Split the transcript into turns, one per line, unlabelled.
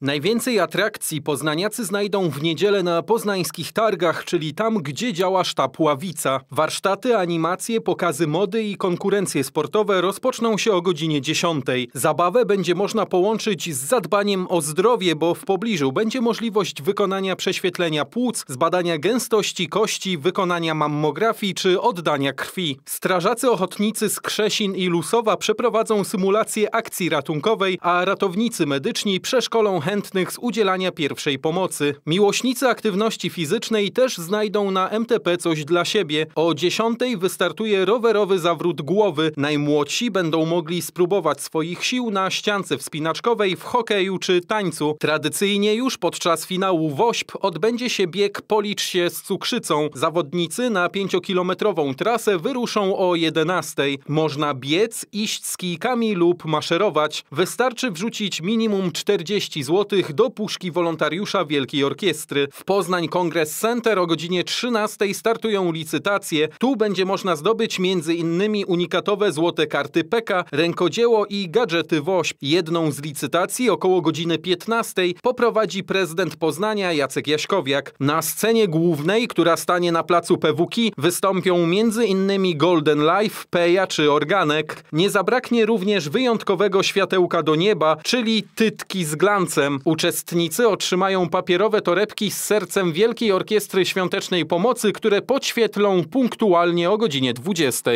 Najwięcej atrakcji poznaniacy znajdą w niedzielę na poznańskich targach, czyli tam, gdzie działa sztab Ławica. Warsztaty, animacje, pokazy mody i konkurencje sportowe rozpoczną się o godzinie 10. Zabawę będzie można połączyć z zadbaniem o zdrowie, bo w pobliżu będzie możliwość wykonania prześwietlenia płuc, zbadania gęstości kości, wykonania mammografii czy oddania krwi. Strażacy ochotnicy z Krzesin i Lusowa przeprowadzą symulację akcji ratunkowej, a ratownicy medyczni przeszkolą chętnych z udzielania pierwszej pomocy. Miłośnicy aktywności fizycznej też znajdą na MTP coś dla siebie. O 10 wystartuje rowerowy zawrót głowy. Najmłodsi będą mogli spróbować swoich sił na ściance wspinaczkowej w hokeju czy tańcu. Tradycyjnie już podczas finału WOŚP odbędzie się bieg Policz się z cukrzycą. Zawodnicy na 5-kilometrową trasę wyruszą o 11. Można biec, iść z kijkami lub maszerować. Wystarczy wrzucić minimum 40 zł do puszki wolontariusza Wielkiej Orkiestry. W Poznań Kongres Center o godzinie 13 startują licytacje. Tu będzie można zdobyć m.in. unikatowe złote karty PK, rękodzieło i gadżety WOŚP. Jedną z licytacji około godziny 15 poprowadzi prezydent Poznania Jacek Jaśkowiak. Na scenie głównej, która stanie na placu Pewuki, wystąpią m.in. Golden Life, Peja czy Organek. Nie zabraknie również wyjątkowego światełka do nieba, czyli tytki z glancem. Krakiem. Uczestnicy otrzymają papierowe torebki z sercem Wielkiej Orkiestry Świątecznej Pomocy, które podświetlą punktualnie o godzinie 20.